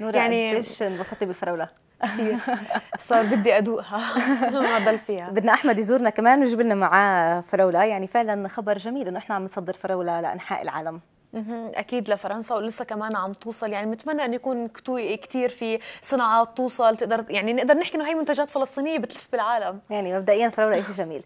نورا يعني ايش انبسطتي بالفراوله كثير صار بدي ادوقها ما ضل فيها بدنا احمد يزورنا كمان ويجيب لنا معاه فراوله يعني فعلا خبر جميل انه احنا عم نصدر فراوله لانحاء العالم اكيد لفرنسا ولسه كمان عم توصل يعني بتمنى انه يكون كثير في صناعات توصل تقدر يعني نقدر نحكي انه هي منتجات فلسطينيه بتلف بالعالم يعني مبدئيا فراوله شيء جميل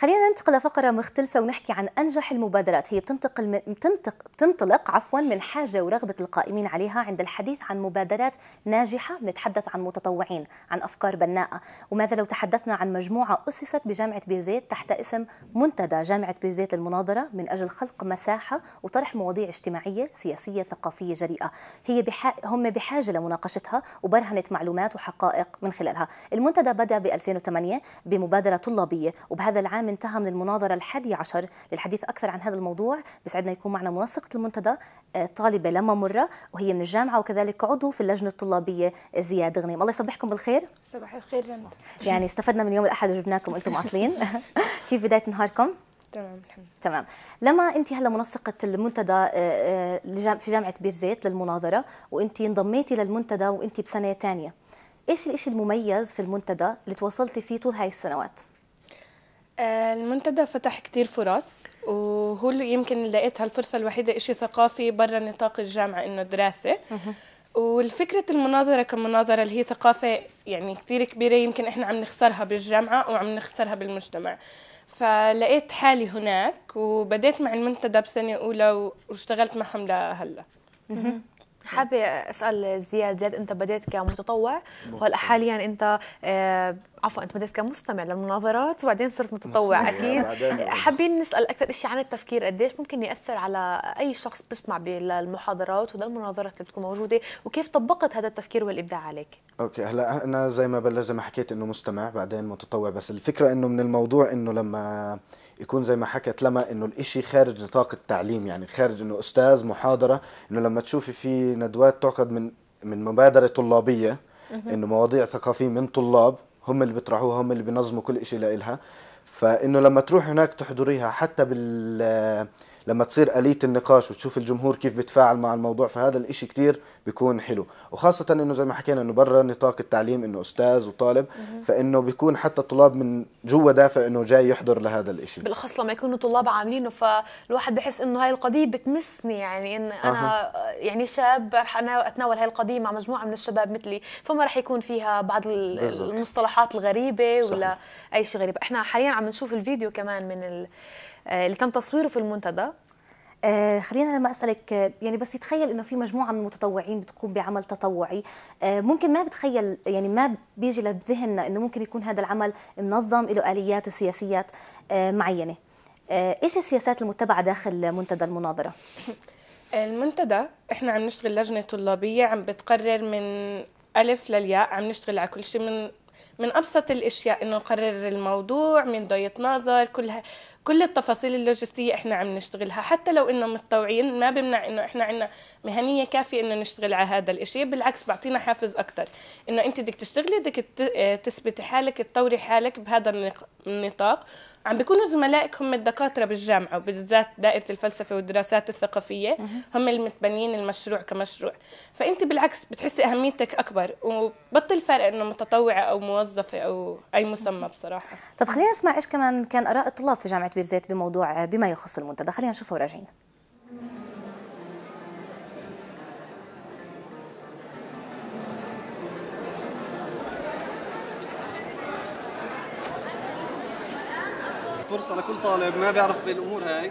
خلينا ننتقل لفقره مختلفه ونحكي عن انجح المبادرات هي بتنتقل من بتنتق بتنطلق عفوا من حاجه ورغبه القائمين عليها عند الحديث عن مبادرات ناجحه نتحدث عن متطوعين عن افكار بناءه وماذا لو تحدثنا عن مجموعه اسست بجامعه بيرزيت تحت اسم منتدى جامعه بيرزيت للمناظره من اجل خلق مساحه وطرح مواضيع اجتماعيه سياسيه ثقافيه جريئه هي بحا... هم بحاجه لمناقشتها وبرهنت معلومات وحقائق من خلالها المنتدى بدا ب 2008 بمبادره طلابيه وبهذا العام العام انتهى من المناظرة الحادي عشر للحديث أكثر عن هذا الموضوع بسعدنا يكون معنا منسقة المنتدى آه، طالبة لما مرة وهي من الجامعة وكذلك عضو في اللجنة الطلابية زياد غنيم الله يصبحكم بالخير صباح الخير رند يعني استفدنا من يوم الأحد وجبناكم أنتم عاطلين كيف بداية نهاركم؟ تمام الحمد تمام لما انت هلا منسقه المنتدى آه، آه، في جامعه بير زيت للمناظره وانت انضميتي للمنتدى وانت بسنه ثانيه ايش الشيء المميز في المنتدى اللي تواصلتي فيه طول هاي السنوات آه، المنتدى فتح كتير فرص وهو اللي يمكن لقيتها الفرصة الوحيدة إشي ثقافي برا نطاق الجامعة إنه دراسة والفكرة المناظرة كمناظرة اللي هي ثقافة يعني كتير كبيرة يمكن إحنا عم نخسرها بالجامعة وعم نخسرها بالمجتمع فلقيت حالي هناك وبديت مع المنتدى بسنة أولى واشتغلت معهم لهلا حابه اسال زياد زياد انت بديت كمتطوع وهلا حاليا انت آه عفوا انت بديت كمستمع للمناظرات وبعدين صرت متطوع اكيد آه، حابين نسال اكثر شيء عن التفكير قديش ممكن ياثر على اي شخص بيسمع للمحاضرات وللمناظرات اللي بتكون موجوده وكيف طبقت هذا التفكير والابداع عليك اوكي هلا انا زي ما بلش زي ما حكيت انه مستمع بعدين متطوع بس الفكره انه من الموضوع انه لما يكون زي ما حكت لما انه الاشي خارج نطاق التعليم يعني خارج انه استاذ محاضره انه لما تشوفي في ندوات تعقد من من مبادره طلابيه انه مواضيع ثقافيه من طلاب هم اللي بيطرحوها هم اللي بينظموا كل اشي لإلها فانه لما تروح هناك تحضريها حتى بال لما تصير آلية النقاش وتشوف الجمهور كيف بيتفاعل مع الموضوع فهذا الإشي كتير بيكون حلو وخاصة إنه زي ما حكينا إنه برا نطاق التعليم إنه أستاذ وطالب فإنه بيكون حتى الطلاب من جوا دافع إنه جاي يحضر لهذا الإشي بالأخص لما يكونوا طلاب عاملينه فالواحد بحس إنه هاي القضية بتمسني يعني إن أنا أه. يعني شاب رح أنا أتناول هاي القضية مع مجموعة من الشباب مثلي فما رح يكون فيها بعض المصطلحات الغريبة ولا صحيح. أي شيء غريب إحنا حاليا عم نشوف الفيديو كمان من ال آه، اللي تم تصويره في المنتدى آه خلينا لما اسالك آه، يعني بس يتخيل انه في مجموعه من المتطوعين بتقوم بعمل تطوعي آه ممكن ما بتخيل يعني ما بيجي لذهننا انه ممكن يكون هذا العمل منظم له اليات وسياسيات آه، معينه ايش السياسات المتبعه داخل منتدى المناظره المنتدى احنا عم نشتغل لجنه طلابيه عم بتقرر من الف للياء عم نشتغل على كل شيء من من ابسط الاشياء انه نقرر الموضوع مين بده يتناظر كل كل التفاصيل اللوجستيه احنا عم نشتغلها حتى لو انه متطوعين ما بمنع انه احنا عندنا مهنيه كافيه انه نشتغل على هذا الشيء بالعكس بعطينا حافز اكثر انه انت بدك تشتغلي بدك آه، تثبتي حالك تطوري حالك بهذا النطاق عم بيكونوا زملائك هم الدكاتره بالجامعه وبالذات دائره الفلسفه والدراسات الثقافيه هم المتبنيين المشروع كمشروع فانت بالعكس بتحسي اهميتك اكبر وبطل فارق انه متطوعه او موظفه او اي مسمى بصراحه طب خلينا نسمع ايش كمان كان اراء الطلاب في جامعه كبير زيت بموضوع بما يخص المنتدى خلينا نشوفه وراجعين فرصه لكل طالب ما بيعرف بالامور هاي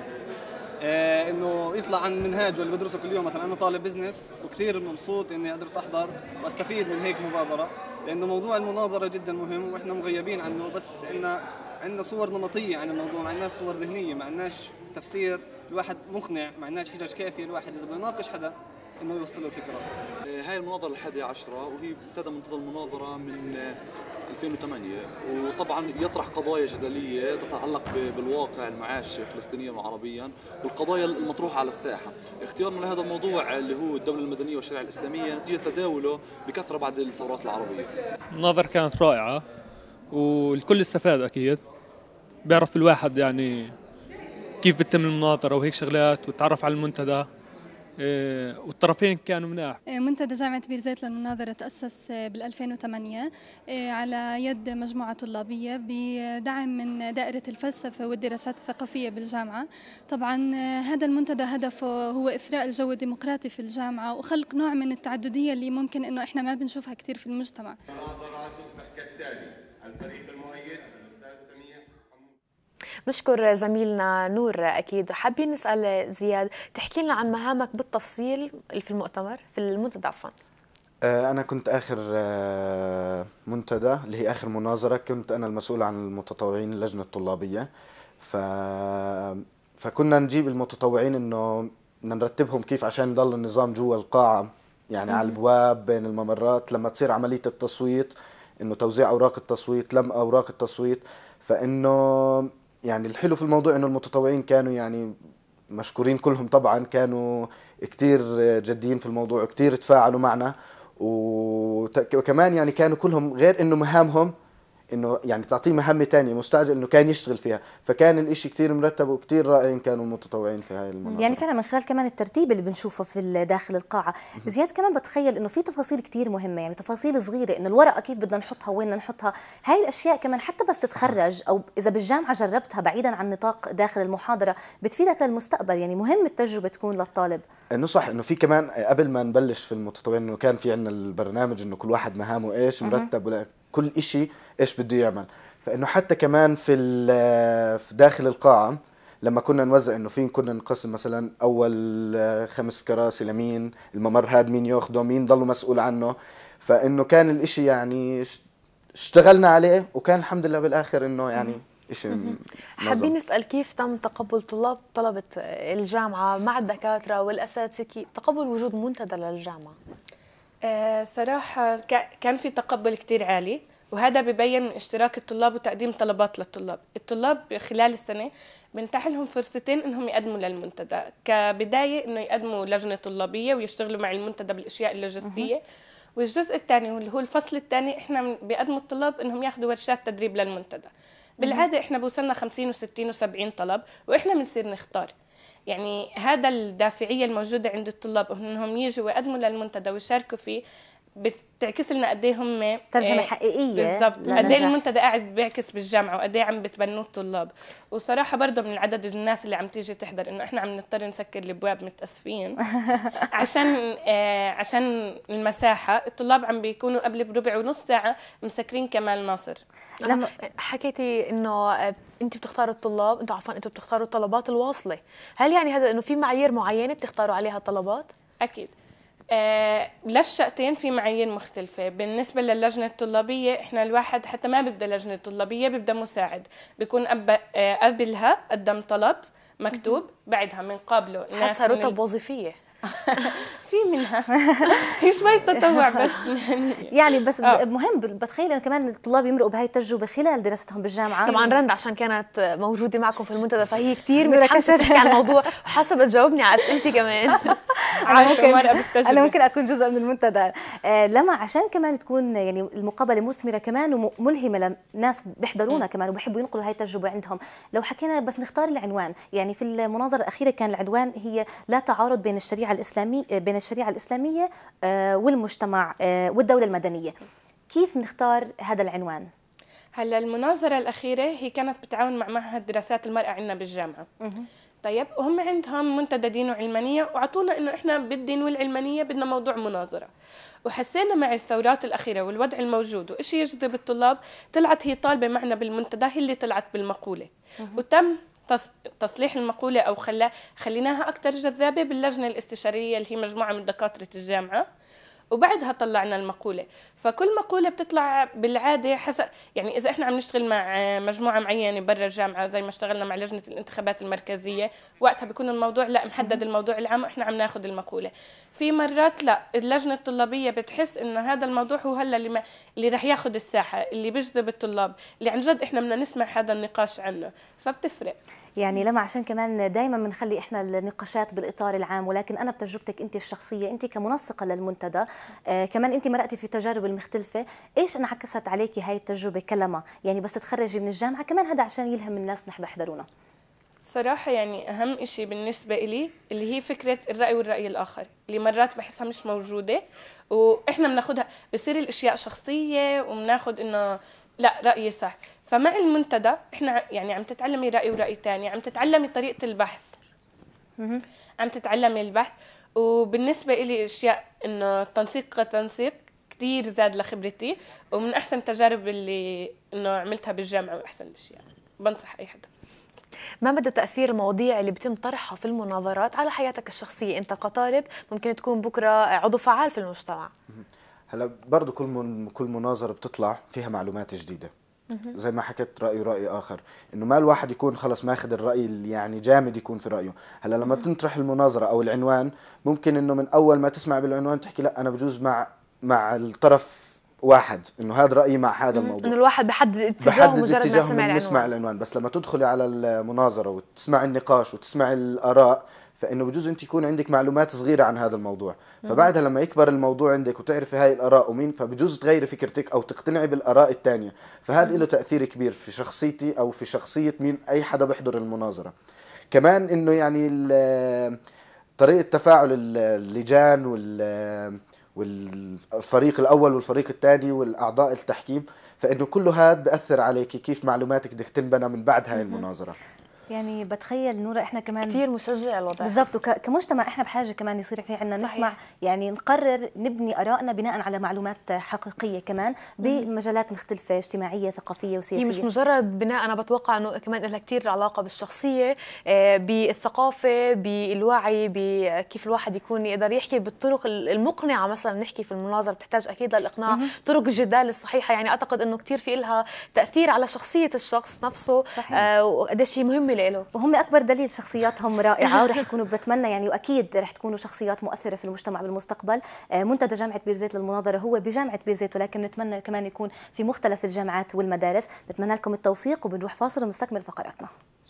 آه، انه يطلع عن منهاجه اللي بدرسه كل يوم مثلا انا طالب بزنس وكثير مبسوط اني قدرت احضر واستفيد من هيك مبادره لانه موضوع المناظره جدا مهم واحنا مغيبين عنه بس انه عندنا صور نمطيه عن الموضوع ما عندناش صور ذهنيه ما عندناش تفسير الواحد مقنع ما عندناش حجج كافيه الواحد اذا بده يناقش حدا انه يوصل له الفكره. آه، هاي المناظره الحادية عشرة وهي ابتدى منتدى المناظرة من 2008 آه، وطبعا يطرح قضايا جدلية تتعلق بالواقع المعاش فلسطينيا وعربيا والقضايا المطروحة على الساحة اختيارنا لهذا الموضوع اللي هو الدولة المدنية والشريعة الإسلامية نتيجة تداوله بكثرة بعد الثورات العربية المناظرة كانت رائعة والكل استفاد اكيد بيعرف الواحد يعني كيف بتتم المناظره وهيك شغلات وتعرف على المنتدى إيه، والطرفين كانوا مناح إيه، منتدى جامعة بير زيت للمناظرة تأسس إيه، بال 2008 على يد مجموعة طلابية بدعم من دائرة الفلسفة والدراسات الثقافية بالجامعة طبعا هذا المنتدى هدفه هو إثراء الجو الديمقراطي في الجامعة وخلق نوع من التعددية اللي ممكن أنه إحنا ما بنشوفها كثير في المجتمع الفريق المهيئ الأستاذ سميح نشكر زميلنا نور اكيد حابين نسال زياد تحكي لنا عن مهامك بالتفصيل في المؤتمر في المنتدى عفوا آه، انا كنت اخر آه، منتدى اللي هي اخر مناظره كنت انا المسؤول عن المتطوعين اللجنه الطلابيه ف فكنا نجيب المتطوعين انه نرتبهم كيف عشان يضل النظام جوا القاعه يعني على الابواب بين الممرات لما تصير عمليه التصويت انه توزيع اوراق التصويت لم اوراق التصويت فانه يعني الحلو في الموضوع انه المتطوعين كانوا يعني مشكورين كلهم طبعا كانوا كتير جديين في الموضوع كتير تفاعلوا معنا وكمان يعني كانوا كلهم غير انه مهامهم انه يعني تعطيه مهمه تانية مستعجل انه كان يشتغل فيها فكان الإشي كتير مرتب وكتير رائعين كانوا متطوعين في هاي المناطق يعني فعلا من خلال كمان الترتيب اللي بنشوفه في داخل القاعه زياد كمان بتخيل انه في تفاصيل كتير مهمه يعني تفاصيل صغيره انه الورقه كيف بدنا نحطها وين نحطها هاي الاشياء كمان حتى بس تتخرج او اذا بالجامعه جربتها بعيدا عن نطاق داخل المحاضره بتفيدك للمستقبل يعني مهم التجربه تكون للطالب انه صح انه في كمان آه، قبل ما نبلش في المتطوعين انه كان في عندنا البرنامج انه كل واحد مهامه ايش مرتب ولا كل إشي إيش بده يعمل فإنه حتى كمان في, في داخل القاعة لما كنا نوزع انه فين كنا نقسم مثلا اول آه، خمس كراسي لمين الممر هاد مين ياخده مين ضلوا مسؤول عنه فانه كان الاشي يعني اشتغلنا عليه وكان الحمد لله بالاخر انه يعني شيء حابين نسال كيف تم تقبل طلاب طلبه الجامعه مع الدكاتره والاساتذه تقبل وجود منتدى للجامعه آه، صراحة كان في تقبل كتير عالي وهذا ببين من اشتراك الطلاب وتقديم طلبات للطلاب الطلاب خلال السنة بنتاح لهم فرصتين انهم يقدموا للمنتدى كبداية انه يقدموا لجنة طلابية ويشتغلوا مع المنتدى بالاشياء اللوجستية والجزء الثاني واللي هو الفصل الثاني احنا بيقدموا الطلاب انهم ياخذوا ورشات تدريب للمنتدى بالعاده احنا بوصلنا 50 و60 و70 طلب واحنا بنصير نختار يعني هذا الدافعية الموجودة عند الطلاب انهم يجوا ويقدموا للمنتدى ويشاركوا فيه بتعكس لنا قد ايه هم ترجمه إيه، حقيقيه بالظبط قد ايه المنتدى قاعد بيعكس بالجامعه وقد ايه عم بتبنوه الطلاب وصراحه برضه من عدد الناس اللي عم تيجي تحضر انه احنا عم نضطر نسكر الابواب متاسفين عشان آه عشان المساحه الطلاب عم بيكونوا قبل بربع ونص ساعه مسكرين كمال ناصر لما حكيتي انه آه، انت بتختاروا الطلاب انتوا عفوا انتوا بتختاروا الطلبات الواصله هل يعني هذا انه في معايير معينه بتختاروا عليها الطلبات اكيد آه، للشقتين في معايير مختلفة بالنسبة للجنة الطلابية إحنا الواحد حتى ما بيبدأ لجنة طلابية بيبدأ مساعد بيكون آه، قبلها قدم طلب مكتوب بعدها من قبله حاسة رتب وظيفية في منها هي شوي تطوع بس يعني بس آه. مهم بتخيل انه كمان الطلاب يمرقوا بهاي التجربه خلال دراستهم بالجامعه طبعا رند عشان كانت موجوده معكم في المنتدى فهي كثير متحمسه تحكي عن الموضوع وحاسه بتجاوبني على اسئلتي كمان انا ممكن انا ممكن اكون جزء من المنتدى آه لما عشان كمان تكون يعني المقابله مثمره كمان وملهمه لناس بيحضرونا كمان وبحبوا ينقلوا هاي التجربه عندهم لو حكينا بس نختار العنوان يعني في المناظره الاخيره كان العنوان هي لا تعارض بين الشريعه الاسلاميه آه، بين الشريعه الاسلاميه آه والمجتمع آه والدوله المدنيه كيف نختار هذا العنوان هلا المناظرة الأخيرة هي كانت بتعاون مع معهد دراسات المرأة عندنا بالجامعة طيب وهم عندهم منتدى دين وعلمانيه واعطونا انه احنا بالدين والعلمانيه بدنا موضوع مناظره وحسينا مع الثورات الأخيرة والوضع الموجود وإيش يجذب الطلاب طلعت هي طالبة معنا بالمنتدى هي اللي طلعت بالمقولة وتم تصليح المقولة أو خلا خليناها أكثر جذابة باللجنة الاستشارية اللي هي مجموعة من دكاترة الجامعة وبعدها طلعنا المقوله فكل مقوله بتطلع بالعاده حسب يعني اذا احنا عم نشتغل مع مجموعه معينه برا الجامعه زي ما اشتغلنا مع لجنه الانتخابات المركزيه وقتها بيكون الموضوع لا محدد الموضوع العام احنا عم ناخذ المقوله في مرات لا اللجنه الطلابيه بتحس انه هذا الموضوع هو هلا اللي, ما اللي رح ياخذ الساحه اللي بيجذب الطلاب اللي عن جد احنا بدنا نسمع هذا النقاش عنه فبتفرق يعني لما عشان كمان دائما بنخلي احنا النقاشات بالاطار العام ولكن انا بتجربتك انت الشخصيه انت كمنسقه للمنتدى آه، كمان انت مرقتي في تجارب المختلفه ايش انعكست عليكي هاي التجربه كلمه يعني بس تخرجي من الجامعه كمان هذا عشان يلهم الناس نحب يحضرونا صراحة يعني أهم إشي بالنسبة إلي اللي هي فكرة الرأي والرأي الآخر اللي مرات بحسها مش موجودة وإحنا بناخدها بصير الأشياء شخصية وبناخد إنه لا رأيي صح فمع المنتدى احنا يعني عم تتعلمي راي وراي ثاني عم تتعلمي طريقه البحث عم تتعلمي البحث وبالنسبه لي اشياء انه تنسيق كتنسيق كثير زاد لخبرتي ومن احسن التجارب اللي انه عملتها بالجامعه واحسن الاشياء بنصح اي حدا ما مدى تاثير المواضيع اللي بتم طرحها في المناظرات على حياتك الشخصيه انت كطالب ممكن تكون بكره عضو فعال في المجتمع هلا برضه كل كل مناظره بتطلع فيها معلومات جديده زي ما حكيت رأي راي اخر انه ما الواحد يكون خلص ماخذ الراي اللي يعني جامد يكون في رايه هلا لما تنطرح المناظره او العنوان ممكن انه من اول ما تسمع بالعنوان تحكي لا انا بجوز مع مع الطرف واحد انه هذا رايي مع هذا الموضوع انه الواحد بحدد اتجاهه بحدد مجرد اتجاه ما سمع العنوان. العنوان بس لما تدخلي على المناظره وتسمع النقاش وتسمع الاراء فانه بجوز انت يكون عندك معلومات صغيره عن هذا الموضوع فبعدها لما يكبر الموضوع عندك وتعرفي هاي الاراء ومين فبجوز تغيري فكرتك او تقتنعي بالاراء الثانيه فهذا له تاثير كبير في شخصيتي او في شخصيه مين اي حدا بحضر المناظره كمان انه يعني طريقه تفاعل اللجان وال والفريق الاول والفريق الثاني والاعضاء التحكيم فانه كله هذا بأثر عليك كيف معلوماتك بدك تنبنى من بعد هاي المناظره يعني بتخيل نورا احنا كمان كثير مشجع الوضع بالضبط وكمجتمع احنا بحاجه كمان يصير في عندنا نسمع يعني نقرر نبني ارائنا بناء على معلومات حقيقيه كمان بمجالات مختلفه اجتماعيه ثقافيه وسياسيه هي مش مجرد بناء انا بتوقع انه كمان لها كثير علاقه بالشخصيه آه، بالثقافه بالوعي بكيف الواحد يكون يقدر يحكي بالطرق المقنعه مثلا نحكي في المناظره بتحتاج اكيد للاقناع طرق الجدال الصحيحه يعني اعتقد انه كثير في لها تاثير على شخصيه الشخص نفسه آه، وقديش هي مهمه له وهم اكبر دليل شخصياتهم رائعه ورح يكونوا بتمنى يعني واكيد رح تكونوا شخصيات مؤثره في المجتمع بالمستقبل آه، منتدى جامعه بيرزيت للمناظره هو بجامعه بيرزيت ولكن نتمنى كمان يكون في مختلف الجامعات والمدارس نتمنى لكم التوفيق وبنروح فاصل ونستكمل فقراتنا